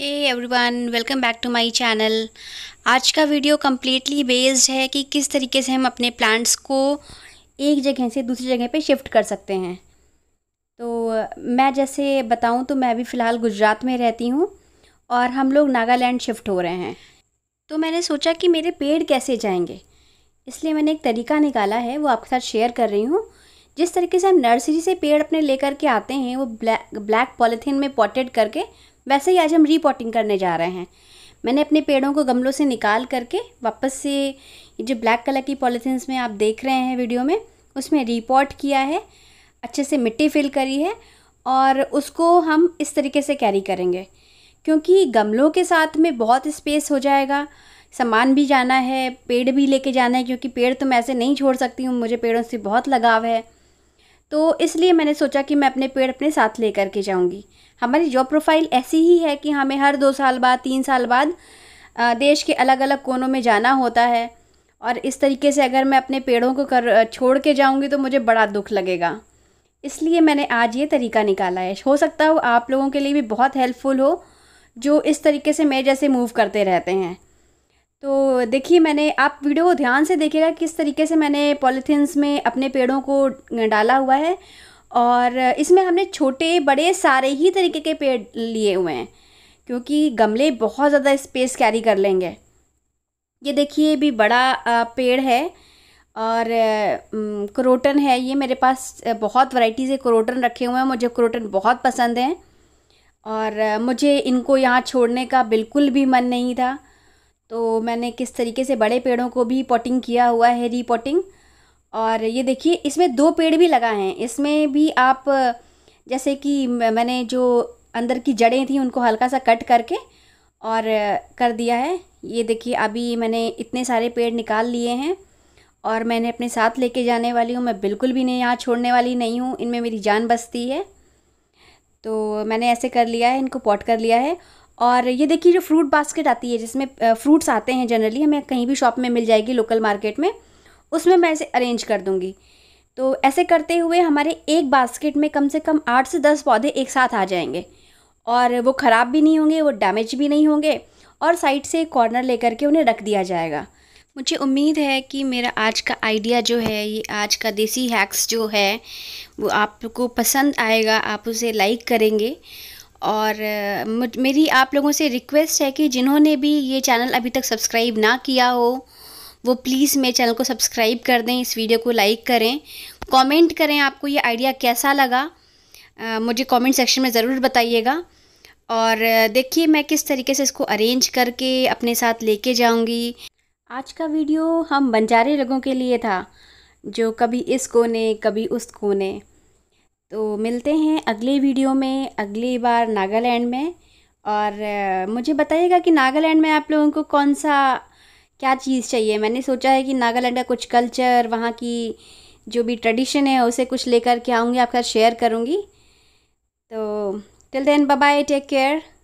hey everyone welcome back to my channel आज का video completely based है कि किस तरीके से हम अपने प्लांट्स को एक जगह से दूसरी जगह पे शिफ्ट कर सकते हैं तो मैं जैसे बताऊं तो मैं अभी फ़िलहाल गुजरात में रहती हूं और हम लोग नागालैंड शिफ्ट हो रहे हैं तो मैंने सोचा कि मेरे पेड़ कैसे जाएंगे इसलिए मैंने एक तरीका निकाला है वो आपके साथ शेयर कर रही हूँ जिस तरीके से हम नर्सरी से पेड़ अपने लेकर के आते हैं वो ब्लैक ब्लैक पॉलीथीन में पॉटेड करके वैसे ही आज हम रीपॉटिंग करने जा रहे हैं मैंने अपने पेड़ों को गमलों से निकाल करके वापस से जो ब्लैक कलर की पॉलीथीन्स में आप देख रहे हैं वीडियो में उसमें रीपॉट किया है अच्छे से मिट्टी फिल करी है और उसको हम इस तरीके से कैरी करेंगे क्योंकि गमलों के साथ में बहुत स्पेस हो जाएगा सामान भी जाना है पेड़ भी लेके जाना है क्योंकि पेड़ तो मैं ऐसे नहीं छोड़ सकती हूँ मुझे पेड़ों से बहुत लगाव है तो इसलिए मैंने सोचा कि मैं अपने पेड़ अपने साथ ले कर के जाऊँगी हमारी जॉब प्रोफाइल ऐसी ही है कि हमें हर दो साल बाद तीन साल बाद देश के अलग अलग कोनों में जाना होता है और इस तरीके से अगर मैं अपने पेड़ों को कर छोड़ के जाऊँगी तो मुझे बड़ा दुख लगेगा इसलिए मैंने आज ये तरीका निकाला है हो सकता हो आप लोगों के लिए भी बहुत हेल्पफुल हो जो इस तरीके से मैं जैसे मूव करते रहते हैं तो देखिए मैंने आप वीडियो को ध्यान से देखिएगा किस तरीके से मैंने पॉलीथीन्स में अपने पेड़ों को डाला हुआ है और इसमें हमने छोटे बड़े सारे ही तरीके के पेड़ लिए हुए हैं क्योंकि गमले बहुत ज़्यादा स्पेस कैरी कर लेंगे ये देखिए भी बड़ा पेड़ है और क्रोटन है ये मेरे पास बहुत वैरायटी से क्रोटन रखे हुए हैं मुझे क्रोटन बहुत पसंद हैं और मुझे इनको यहाँ छोड़ने का बिल्कुल भी मन नहीं था तो मैंने किस तरीके से बड़े पेड़ों को भी पॉटिंग किया हुआ है रीपॉटिंग और ये देखिए इसमें दो पेड़ भी लगा हैं इसमें भी आप जैसे कि मैंने जो अंदर की जड़ें थी उनको हल्का सा कट करके और कर दिया है ये देखिए अभी मैंने इतने सारे पेड़ निकाल लिए हैं और मैंने अपने साथ लेके जाने वाली हूँ मैं बिल्कुल भी नहीं यहाँ छोड़ने वाली नहीं हूँ इनमें मेरी जान बसती है तो मैंने ऐसे कर लिया है इनको पॉट कर लिया है और ये देखिए जो फ्रूट बास्केट आती है जिसमें फ्रूट्स आते हैं जनरली हमें कहीं भी शॉप में मिल जाएगी लोकल मार्केट में उसमें मैं इसे अरेंज कर दूँगी तो ऐसे करते हुए हमारे एक बास्केट में कम से कम आठ से दस पौधे एक साथ आ जाएंगे और वो ख़राब भी नहीं होंगे वो डैमेज भी नहीं होंगे और साइड से एक कॉर्नर लेकर के उन्हें रख दिया जाएगा मुझे उम्मीद है कि मेरा आज का आइडिया जो है ये आज का देसी हैक्स जो है वो आपको पसंद आएगा आप उसे लाइक करेंगे और मेरी आप लोगों से रिक्वेस्ट है कि जिन्होंने भी ये चैनल अभी तक सब्सक्राइब ना किया हो वो प्लीज़ मेरे चैनल को सब्सक्राइब कर दें इस वीडियो को लाइक करें कमेंट करें आपको ये आइडिया कैसा लगा आ, मुझे कमेंट सेक्शन में ज़रूर बताइएगा और देखिए मैं किस तरीके से इसको अरेंज करके अपने साथ लेके जाऊंगी आज का वीडियो हम बंजारे लोगों के लिए था जो कभी इस कोने कभी उस कोने तो मिलते हैं अगले वीडियो में अगली बार नागालैंड में और मुझे बताइएगा कि नागालैंड में आप लोगों को कौन सा क्या चीज़ चाहिए मैंने सोचा है कि नागालैंड का कुछ कल्चर वहाँ की जो भी ट्रेडिशन है उसे कुछ लेकर के आऊँगी आपका शेयर करूँगी तो till then bye take care